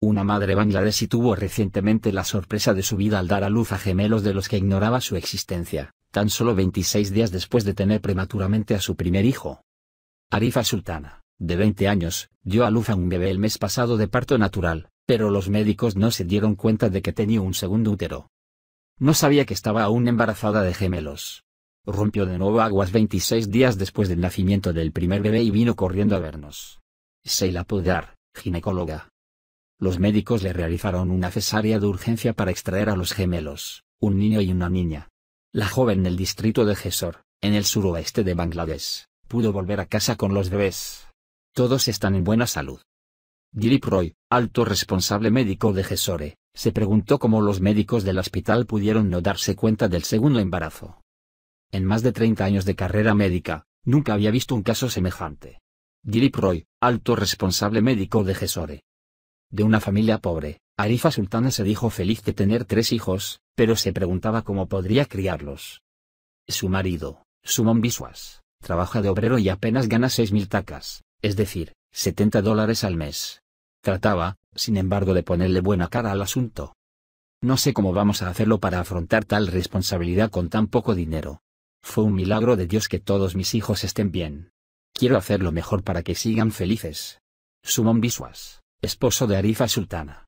Una madre bangladesí tuvo recientemente la sorpresa de su vida al dar a luz a gemelos de los que ignoraba su existencia, tan solo 26 días después de tener prematuramente a su primer hijo. Arifa Sultana, de 20 años, dio a luz a un bebé el mes pasado de parto natural, pero los médicos no se dieron cuenta de que tenía un segundo útero. No sabía que estaba aún embarazada de gemelos. Rompió de nuevo aguas 26 días después del nacimiento del primer bebé y vino corriendo a vernos. Seila Pudar, ginecóloga, los médicos le realizaron una cesárea de urgencia para extraer a los gemelos, un niño y una niña. La joven del distrito de Gesor, en el suroeste de Bangladesh, pudo volver a casa con los bebés. Todos están en buena salud. Dilip Roy, alto responsable médico de Gesore, se preguntó cómo los médicos del hospital pudieron no darse cuenta del segundo embarazo. En más de 30 años de carrera médica, nunca había visto un caso semejante. Dilip Roy, alto responsable médico de Gesore, de una familia pobre, Arifa Sultana se dijo feliz de tener tres hijos, pero se preguntaba cómo podría criarlos. Su marido, Sumon Biswas, trabaja de obrero y apenas gana 6.000 tacas, es decir, 70 dólares al mes. Trataba, sin embargo, de ponerle buena cara al asunto. No sé cómo vamos a hacerlo para afrontar tal responsabilidad con tan poco dinero. Fue un milagro de Dios que todos mis hijos estén bien. Quiero hacer lo mejor para que sigan felices. Sumon Biswas esposo de Arifa Sultana.